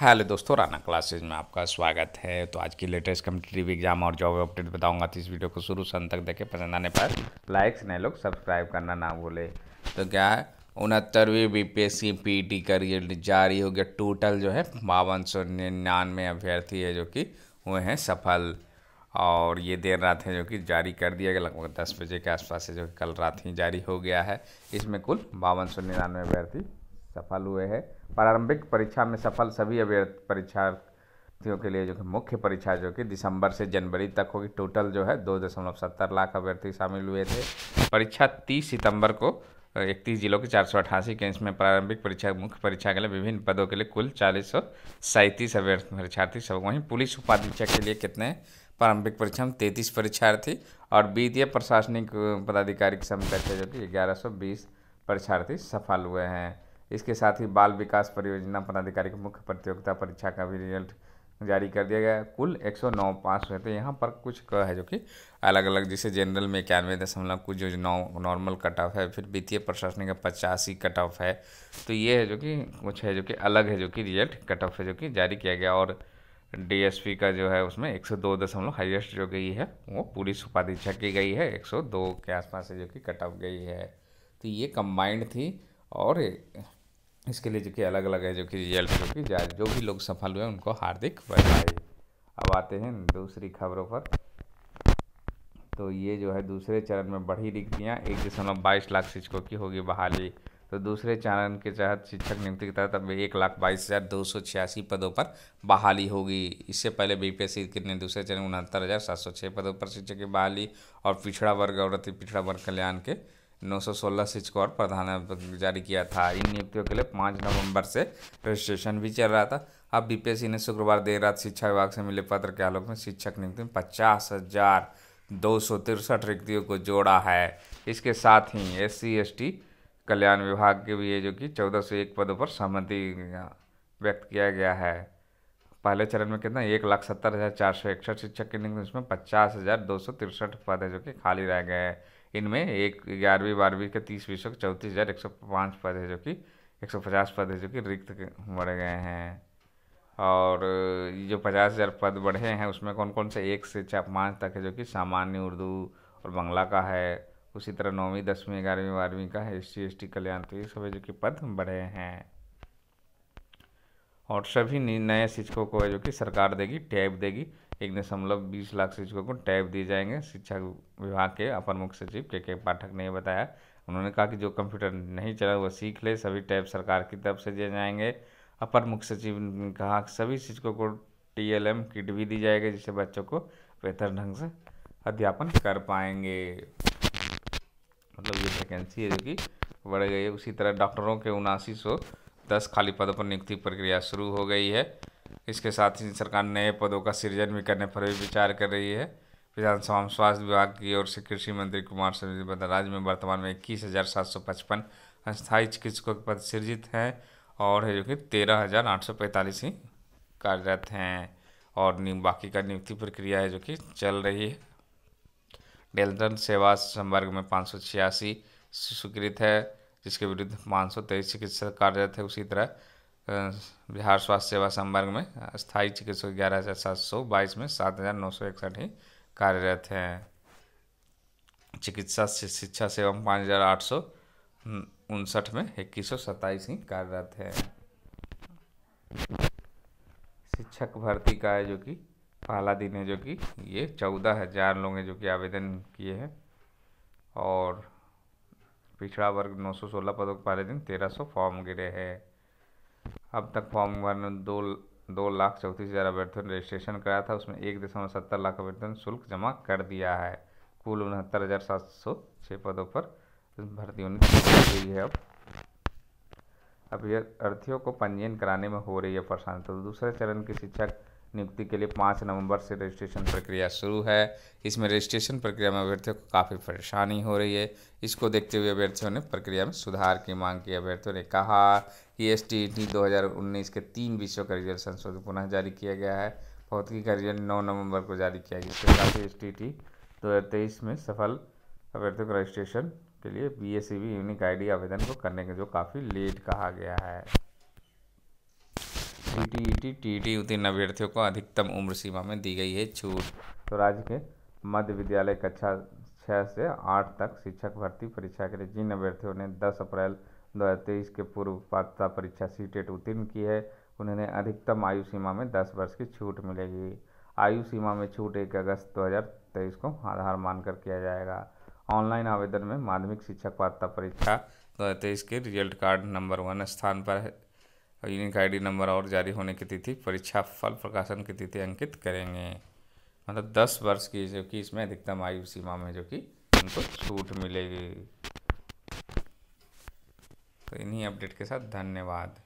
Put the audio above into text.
hello दोस्तों Rana classes में आपका स्वागत है तो आज की लेटेस्ट कम्पिटेटिव एग्जाम और जॉब अपडेट बताऊंगा तो इस वीडियो को शुरू से अंत तक देखें पसंद आने पर लाइक्स नए लोग सब्सक्राइब करना ना भूले तो क्या है उनहत्तरवीं B P S C P T का रिजल्ट जारी हो गया टोटल जो है बावन सौ निन्यानवे अभ्यर्थी है जो कि हुए हैं सफल और ये देर रात है जो कि जारी कर दिया गया लगभग दस बजे के आसपास से जो कि कल रात ही जारी हो गया है इसमें कुल बावन सौ निन्यानवे अभ्यर्थी सफल हुए हैं प्रारंभिक परीक्षा में सफल सभी परीक्षार्थियों के लिए जो कि मुख्य परीक्षा जो कि दिसंबर से जनवरी तक होगी टोटल जो है दो दशमलव सत्तर लाख अभ्यर्थी शामिल हुए थे परीक्षा तीस सितंबर को इकतीस जिलों के चार सौ अठासी के इसमें प्रारंभिक परीक्षा मुख्य परीक्षा के लिए विभिन्न पदों के लिए कुल चालीस सौ सैंतीस परीक्षार्थी सब वहीं पुलिस उपाधीक्षक के लिए कितने प्रारंभिक परीक्षा में तैंतीस परीक्षार्थी और वित्तीय प्रशासनिक पदाधिकारी की समीक्षा जो कि ग्यारह सौ बीस परीक्षार्थी सफल हुए हैं इसके साथ ही बाल विकास परियोजना पदाधिकारी की मुख्य प्रतियोगिता परीक्षा का भी रिजल्ट जारी कर दिया गया कुल 109 पास हुए थे यहाँ पर कुछ है जो कि अलग अलग जैसे जनरल में इक्यानवे दशमलव कुछ जो नौ नॉर्मल कट ऑफ है फिर वित्तीय प्रशासनिक का पचासी कट ऑफ है तो ये है जो कि कुछ है जो कि अलग है जो कि रिजल्ट कट ऑफ है जो कि जारी किया गया और डीएसपी का जो है उसमें एक सौ दो दशमलव हाइएस्ट जो गई है वो पुलिस उपाधीक्षा की गई है एक सौ दो के आसपास से जो कि कट ऑफ गई है तो ये कम्बाइंड थी और इसके लिए जो कि अलग अलग है जो कि रिजल्ट जो कि जो भी लोग सफल हुए उनको हार्दिक बधाई अब आते हैं दूसरी खबरों पर तो ये जो है दूसरे चरण में बढ़ी रिक्तियाँ एक दशमलव बाईस लाख शिक्षकों की होगी बहाली तो दूसरे चरण के तहत शिक्षक नियुक्ति के तहत अब एक लाख बाईस हज़ार दो सौ छियासी पदों पर बहाली होगी इससे पहले बी पी एस सी कितने दूसरे चरण उनहत्तर हज़ार सात सौ छः पदों पर शिक्षक की बहाली और पिछड़ा वर्ग और अति पिछड़ा वर्ग कल्याण के नौ सोलह से और प्रधान जारी किया था इन नियुक्तियों के लिए पाँच नवंबर से रजिस्ट्रेशन भी चल रहा था अब बीपीएससी ने शुक्रवार देर रात शिक्षा विभाग से मिले पत्र के आलोक में शिक्षक नियुक्ति में पचास हजार दो सौ तिरसठ रिक्तियों को जोड़ा है इसके साथ ही एस सी कल्याण विभाग के भी है जो कि चौदह सौ एक पदों पर सहमति व्यक्त किया गया है पहले चरण में कितना एक लाख सत्तर हज़ार चार सौ इकसठ शिक्षक की नियुक्ति उसमें पचास हज़ार दो सौ तिरसठ पद है जो कि खाली रह गए हैं इनमें एक ग्यारहवीं बारहवीं के तीस विषय चौंतीस हज़ार एक सौ पाँच पद है जो कि एक सौ पचास पद है जो कि रिक्त बढ़ गए हैं और जो पचास हज़ार पद बढ़े हैं उसमें कौन कौन से एक से चार पाँच तक है जो कि सामान्य उर्दू और बंगला का है उसी तरह नौवीं दसवीं ग्यारहवीं बारहवीं का है एस सी एस टी कल्याण तो ये सब है जो कि पद बढ़े हैं और सभी नए शिक्षकों को जो कि सरकार देगी टैब देगी एक दशमलव बीस लाख शिक्षकों को टैब दिए जाएंगे शिक्षा विभाग के अपर मुख्य सचिव के के पाठक ने बताया उन्होंने कहा कि जो कंप्यूटर नहीं चला वो सीख ले सभी टैब सरकार की तरफ से दिए जाएंगे अपर मुख्य सचिव ने कहा कि सभी शिक्षकों को टी एल एम किट भी दी जाएगी जिससे बच्चों को बेहतर ढंग से अध्यापन कर पाएंगे मतलब ये वैकेंसी है जो कि बढ़ गई है उसी तरह डॉक्टरों के उनासी सौ दस खाली पदों पर नियुक्ति प्रक्रिया शुरू हो गई है इसके साथ ही सरकार नए पदों का सृजन भी करने पर भी विचार कर रही है विधानसभा में स्वास्थ्य विभाग की ओर से कृषि मंत्री कुमार सब्जी राज्य में वर्तमान में इक्कीस हज़ार सात सौ पचपन अस्थायी चिकित्सकों के पद सृजित हैं और है जो कि तेरह हज़ार आठ सौ पैंतालीस ही कार्यरत हैं और बाकी का नियुक्ति प्रक्रिया है जो कि चल रही है डेल्टन सेवा संवर्ग में पाँच सौ छियासी स्वीकृत है जिसके विरुद्ध पाँच सौ तेईस चिकित्सक कार्यरत है उसी तरह बिहार स्वास्थ्य सेवा संवर्ग में स्थायी चिकित्सक ग्यारह हज़ार सात सौ बाईस में सात हज़ार नौ सौ इकसठ ही कार्यरत हैं चिकित्सा शिक्षा सेवा में पाँच हज़ार आठ सौ उनसठ में इक्कीस सौ सत्ताईस ही कार्यरत है शिक्षक भर्ती का है जो कि पहला दिन है जो कि ये चौदह हज़ार लोग हैं जो कि आवेदन किए हैं और पिछड़ा वर्ग 916 पदों के पहले दिन 1300 फॉर्म गिरे हैं अब तक फॉर्म भरने दो दो लाख चौंतीस हज़ार अभ्यर्थियों ने रजिस्ट्रेशन कराया था उसमें एक दशमलव सत्तर लाख अभ्यर्थियों ने शुल्क जमा कर दिया है कुल उनहत्तर हज़ार सात सौ छः पदों पर भर्ती होने गई है अब अभ्यर्थियों को पंजीयन कराने में हो रही है परेशानी तो दूसरे चरण की शिक्षा नियुक्ति के लिए पाँच नवंबर से रजिस्ट्रेशन प्रक्रिया शुरू है इसमें रजिस्ट्रेशन प्रक्रिया में अभ्यर्थियों को काफ़ी परेशानी हो रही है इसको देखते हुए अभ्यर्थियों ने प्रक्रिया में सुधार की मांग की अभ्यर्थियों ने कहा कि एस टी ई के तीन विषयों का रिजल्ट संशोधन पुनः जारी किया गया है भौतिकी का रिजल्ट नौ नवम्बर को जारी किया गया इसके साथ ही एस टी टी में सफल अभ्यर्थियों का रजिस्ट्रेशन के लिए B S C B unique ID आवेदन को करने के जो काफ़ी लेट कहा गया है सीटीईटी टीटी टी टी उत्तीर्ण अभ्यर्थियों को अधिकतम उम्र सीमा में दी गई है छूट तो राज्य के मध्य विद्यालय कक्षा छः से आठ तक शिक्षक भर्ती परीक्षा के लिए जिन अभ्यर्थियों ने दस अप्रैल दो हज़ार तेईस के पूर्व पात्रता परीक्षा सी उत्तीर्ण की है उन्हें अधिकतम आयु सीमा में दस वर्ष की छूट मिलेगी आयु सीमा में छूट एक अगस्त दो हज़ार तेईस को आधार मानकर किया जाएगा ऑनलाइन आवेदन में माध्यमिक शिक्षक पात्रता परीक्षा दो हज़ार तेईस के रिजल्ट कार्ड नंबर वन स्थान पर है और यूनिक आईडी नंबर और जारी होने की तिथि परीक्षा फल प्रकाशन की तिथि अंकित करेंगे मतलब दस वर्ष की जो कि इसमें अधिकतम आयु सीमा में जो कि उनको छूट मिलेगी तो इन्हीं अपडेट के साथ धन्यवाद